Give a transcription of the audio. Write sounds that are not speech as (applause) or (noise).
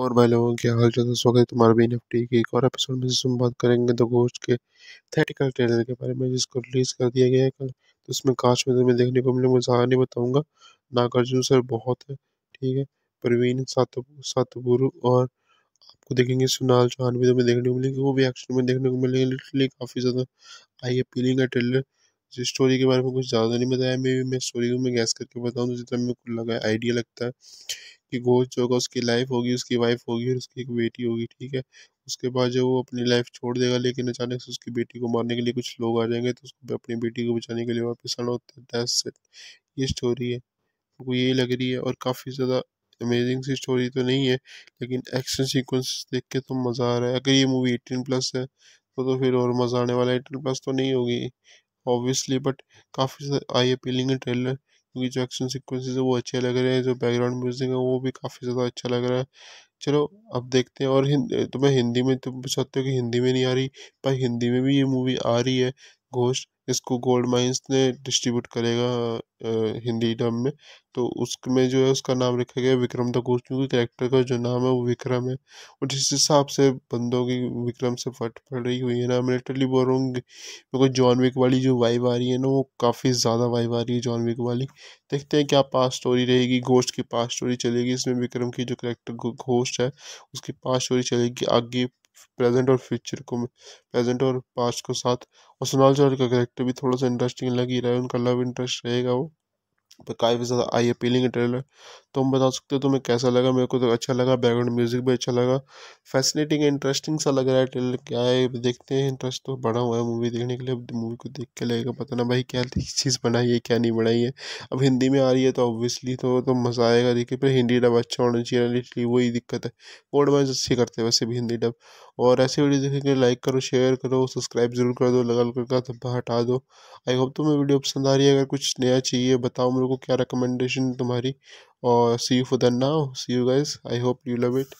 और भाई लोगों के हाल चाल तो स्वागत है तुम्हारा भी निफ्टी के एक और एपिसोड में जिसमें बात करेंगे द गोस्ट के थेटिकल ट्रेलर के बारे में जिसको रिलीज़ कर दिया गया है कल तो उसमें काश में तुम्हें देखने को मिले मैं ज़्यादा नहीं बताऊँगा नागार्जुन सर बहुत है ठीक है प्रवीण सात सातुगुरु और आपको देखेंगे सुनाल चौहान भी तुम्हें देखने को मिलेंगे वो भी एक्शन में देखने को मिलेंगे लिटरली काफ़ी ज़्यादा आई अपीलिंग है ट्रेलर जिस स्टोरी के बारे में कुछ ज़्यादा नहीं बताया मे भी मैं स्टोरी को मैं गैस करके बताऊँ तो जितना मेरे को लगा आइडिया लगता है कि घोष जो होगा उसकी लाइफ होगी उसकी वाइफ होगी और उसकी एक बेटी होगी ठीक है उसके बाद जो वो अपनी लाइफ छोड़ देगा लेकिन अचानक से उसकी बेटी को मारने के लिए कुछ लोग आ जाएंगे तो उसको अपनी बेटी को बचाने के लिए वापस आना होता है दैट्स से ये स्टोरी है हमको यही लग रही है और काफ़ी ज़्यादा अमेजिंग सी स्टोरी तो नहीं है लेकिन एक्शन सीक्वेंस देख के तो मज़ा आ रहा है अगर ये मूवी एटीन प्लस है तो तो फिर और मज़ा आने वाला एटीन प्लस तो नहीं होगी ऑब्वियसली बट काफ़ी आई अपीलिंग है ट्रेलर क्योंकि जो एक्शन सिक्वेंसेज है वो अच्छे लग रहे हैं जो बैकग्राउंड म्यूजिक है वो भी काफ़ी ज़्यादा अच्छा लग रहा है चलो अब देखते हैं और तुम्हें तो हिंदी में तुम तो सकते हो कि हिंदी में नहीं आ रही पर हिंदी में भी ये मूवी आ रही है घोष्ट इसको गोल्ड माइंस ने डिस्ट्रीब्यूट करेगा हिंदी डब में तो उसमें जो है उसका नाम रखा गया विक्रम द घोष क्योंकि कैरेक्टर का जो नाम है वो विक्रम है और जिस हिसाब से बंदों की विक्रम से फट पड़ रही हुई है ना मैं लिटरली बोल रहा हूँ मेरे को जॉन विक वाली जो वाइब आ रही है ना वो काफ़ी ज़्यादा वाइब आ रही है जॉन विक वाली देखते हैं क्या पास स्टोरी रहेगी घोष्ट की पास स्टोरी चलेगी इसमें विक्रम की जो करेक्टर घोष्ट है उसकी पास स्टोरी चलेगी आगे प्रेजेंट और फ्यूचर को प्रेजेंट और पास्ट को साथ और सोनाल चौधरी का करेक्टर भी थोड़ा सा इंटरेस्टिंग लग ही रहा है उनका लव इंटरेस्ट रहेगा वो पर काफ़ी ज़्यादा आई अपीलिंग ट्रेलर तो हम बता सकते हो तुम्हें कैसा लगा मेरे को तो अच्छा लगा बैकग्राउंड म्यूजिक भी अच्छा लगा फैसिनेटिंग इंटरेस्टिंग सा लग रहा है ट्रेलर क्या है देखते हैं इंटरेस्ट तो बढ़ा हुआ है मूवी देखने के लिए अब मूवी को देख के लगेगा पता ना भाई क्या (laughs) चीज़ बनाई है क्या नहीं बनाई है अब हिंदी में आ रही है तो ऑब्वियसली तो तो मज़ा आएगा देखिए पर हिंदी डब अच्छा होना चाहिए वही दिक्कत है वर्ड वाइज अच्छी करते हैं वैसे भी हिंदी डब और ऐसे वीडियो देखने के लिए लाइक करो शेयर करो सब्सक्राइब जरूर कर दो लगा लगा धब्बा हटा दो आई होप तुम्हें वीडियो पसंद आ रही है अगर कुछ नया चाहिए बताओ मेरे को क्या रिकमेंडेशन तुम्हारी और see you for the now see you guys I hope you love it